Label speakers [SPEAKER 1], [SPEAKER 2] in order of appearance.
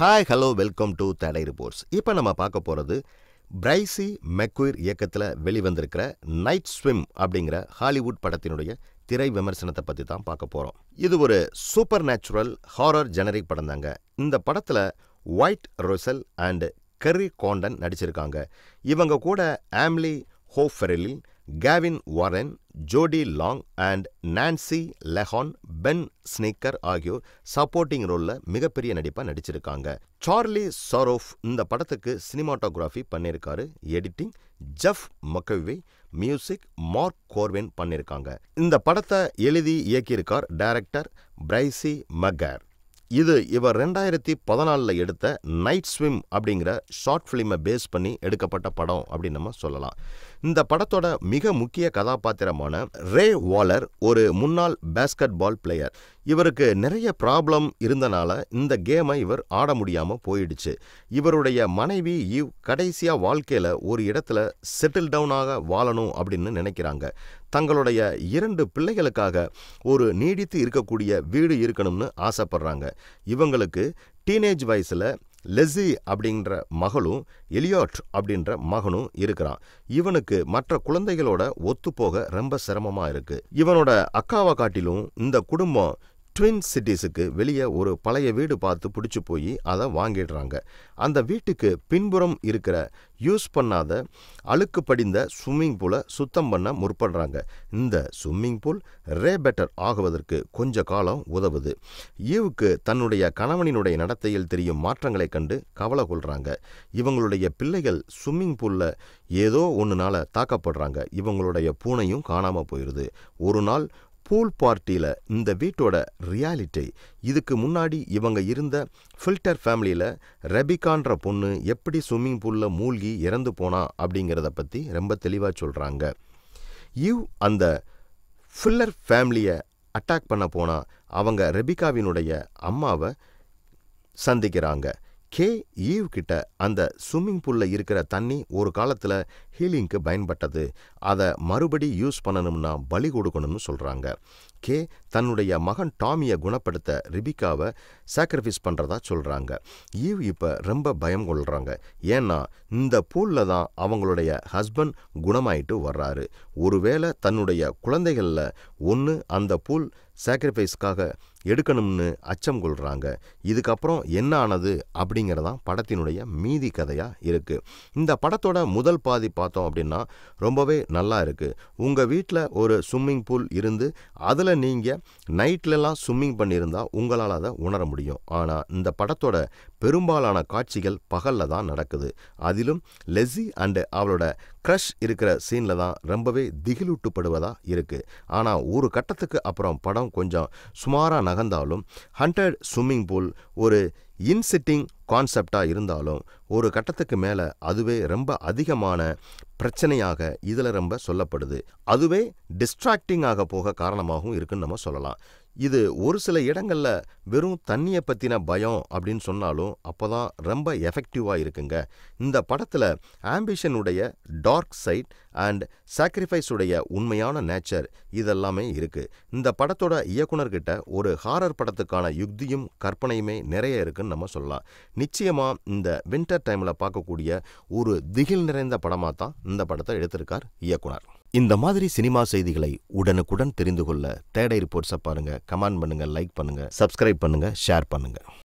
[SPEAKER 1] hi hello welcome to தடை reports இப்போ நம்ம பார்க்க போகிறது பிரைசி மெக்குயிர் இயக்கத்தில் வெளிவந்திருக்கிற நைட் ஸ்விம் அப்படிங்கிற ஹாலிவுட் படத்தினுடைய திரை விமர்சனத்தை பற்றி தான் பார்க்க போகிறோம் இது ஒரு சூப்பர் நேச்சுரல் ஹாரர் ஜெனரிக் படம் தாங்க இந்த படத்தில் Wyatt Russell and Kerry Condon நடிச்சிருக்காங்க இவங்க கூட ஆம்லி ஹோஃபெரலில் Gavin Warren Jodi Long and Nancy Lenehan Ben Sinclair ஆகியோர் சப்போர்ட்டிங் ரோலில் மிகப்பெரிய நடிப்பாக நடிச்சிருக்காங்க சார்லி சாரோஃப் இந்த படத்துக்கு சினிமாட்டோகிராஃபி பண்ணியிருக்காரு editing Jeff McEvoy music Mark Korven பண்ணியிருக்காங்க இந்த படத்தை எழுதி இயக்கியிருக்கார் டைரக்டர் பிரைசி மக்கர் இது இவர் ரெண்டாயிரத்தி பதினாலில் எடுத்த நைட் ஸ்விம் அப்படிங்கிற ஷார்ட் ஃபிலிமை பேஸ் பண்ணி எடுக்கப்பட்ட படம் அப்படின்னு நம்ம சொல்லலாம் இந்த படத்தோட மிக முக்கிய கதாபாத்திரமான ரே வாலர் ஒரு முன்னாள் பேஸ்கட் பால் பிளேயர் இவருக்கு நிறைய ப்ராப்ளம் இருந்தனால இந்த கேமை இவர் ஆட முடியாமல் போயிடுச்சு இவருடைய மனைவி இவ் கடைசியாக வாழ்க்கையில் ஒரு இடத்துல செட்டில் டவுனாக வாழணும் அப்படின்னு நினைக்கிறாங்க தங்களுடைய இரண்டு பிள்ளைகளுக்காக ஒரு நீடித்து இருக்கக்கூடிய வீடு இருக்கணும்னு ஆசைப்படுறாங்க இவங்களுக்கு டீனேஜ் வயசில் லெஸி அப்படின்ற மகளும் எலியாட் அப்படின்ற மகனும் இருக்கிறான் இவனுக்கு மற்ற குழந்தைகளோட ஒத்துப்போக ரொம்ப சிரமமாக இருக்குது இவனோட அக்காவை காட்டிலும் இந்த குடும்பம் ட்வின் சிட்டிஸுக்கு வெளியே ஒரு பழைய வீடு பார்த்து பிடிச்சி போய் அதை வாங்கிடுறாங்க அந்த வீட்டுக்கு பின்புறம் இருக்கிற யூஸ் பண்ணாத அழுக்கு படிந்த ஸ்விம்மிங் பூலை சுத்தம் பண்ண முற்படுறாங்க இந்த ஸ்விம்மிங் பூல் ரே பெட்டர் ஆகுவதற்கு கொஞ்ச காலம் உதவுது ஈவுக்கு தன்னுடைய கணவனினுடைய நடத்தையில் தெரியும் மாற்றங்களை கண்டு கவலை கொள்கிறாங்க இவங்களுடைய பிள்ளைகள் ஸ்விம்மிங் பூலில் ஏதோ ஒன்றுனால தாக்கப்படுறாங்க இவங்களுடைய பூனையும் காணாமல் போயிடுது ஒரு நாள் பூல் பார்ட்டியில் இந்த வீட்டோட ரியாலிட்டி இதுக்கு முன்னாடி இவங்க இருந்த ஃபில்டர் ஃபேமிலியில் ரெபிகான்ற பொண்ணு எப்படி ஸ்விம்மிங் பூலில் மூழ்கி இறந்து போனா அப்படிங்கிறத பற்றி ரொம்ப தெளிவாக சொல்கிறாங்க இவ் அந்த ஃபில்லர் ஃபேமிலியை அட்டாக் பண்ண போனால் அவங்க ரெபிகாவினுடைய அம்மாவை சந்திக்கிறாங்க கே ஈவ் கிட்ட அந்த ஸ்விம்மிங் பூலில் இருக்கிற தண்ணி ஒரு காலத்தில் ஹீலிங்க்கு பயன்பட்டது அதை மறுபடி யூஸ் பண்ணணும்னா பலி கொடுக்கணும்னு சொல்கிறாங்க கே தன்னுடைய மகன் டாமியை குணப்படுத்த ரிபிகாவை சாக்ரிஃபைஸ் பண்ணுறதா சொல்கிறாங்க ஈவ் இப்போ ரொம்ப பயம் கொள்கிறாங்க ஏன்னா இந்த பூலில் தான் அவங்களுடைய ஹஸ்பண்ட் குணமாயிட்டு வர்றாரு ஒருவேளை தன்னுடைய குழந்தைகளில் ஒன்று அந்த பூல் சாக்ரிஃபைஸ்க்காக எடுக்கணும்னு அச்சம் கொள்கிறாங்க இதுக்கப்புறம் என்ன ஆனது அப்படிங்கிறதான் படத்தினுடைய மீதி கதையாக இருக்குது இந்த படத்தோட முதல் பாதி பார்த்தோம் அப்படின்னா ரொம்பவே நல்லா இருக்குது உங்கள் வீட்டில் ஒரு ஸ்விம்மிங் பூல் இருந்து அதில் நீங்கள் நைட்லலாம் ஸ்விம்மிங் பண்ணியிருந்தால் உங்களால் அதை உணர முடியும் ஆனால் இந்த படத்தோட பெரும்பாலான காட்சிகள் பகலில் தான் நடக்குது அதிலும் லெஸி அண்டு அவளோட க்ரஷ் இருக்கிற சீனில் தான் ரொம்பவே திகிலூட்டுப்படுவதாக இருக்குது ஆனால் ஒரு கட்டத்துக்கு அப்புறம் படம் கொஞ்சம் சுமாராக நகர்ந்தாலும் ஹண்ட்ரட் ஸ்விம்மிங் பூல் ஒரு இன்சிட்டிங் கான்செப்டாக இருந்தாலும் ஒரு கட்டத்துக்கு மேலே அதுவே ரொம்ப அதிகமான பிரச்சனையாக இதில் ரொம்ப சொல்லப்படுது அதுவே டிஸ்ட்ராக்டிங்காக போக காரணமாகவும் இருக்குன்னு நம்ம சொல்லலாம் இது ஒரு சில இடங்களில் வெறும் தண்ணியை பற்றின பயம் அப்படின்னு சொன்னாலும் அப்போ தான் ரொம்ப எஃபெக்டிவாக இருக்குங்க இந்த படத்தில் ஆம்பிஷனுடைய டார்க் சைட் அண்ட் சாக்ரிஃபைஸுடைய உண்மையான நேச்சர் இதெல்லாமே இருக்குது இந்த படத்தோட இயக்குனர்கிட்ட ஒரு ஹாரர் படத்துக்கான யுக்தியும் கற்பனையுமே நிறைய இருக்குன்னு நம்ம சொல்லலாம் நிச்சயமாக இந்த வின்டர் டைமில் பார்க்கக்கூடிய ஒரு திகில் நிறைந்த படமாக தான் இந்த படத்தை எடுத்திருக்கார் இயக்குனர் இந்த மாதிரி சினிமா செய்திகளை உடனுக்குடன் தெரிந்து கொள்ள தேடை ரிப்போர்ட்ஸை பாருங்கள் கமெண்ட் பண்ணுங்கள் லைக் பண்ணுங்கள் சப்ஸ்கிரைப் பண்ணுங்கள் ஷேர் பண்ணுங்கள்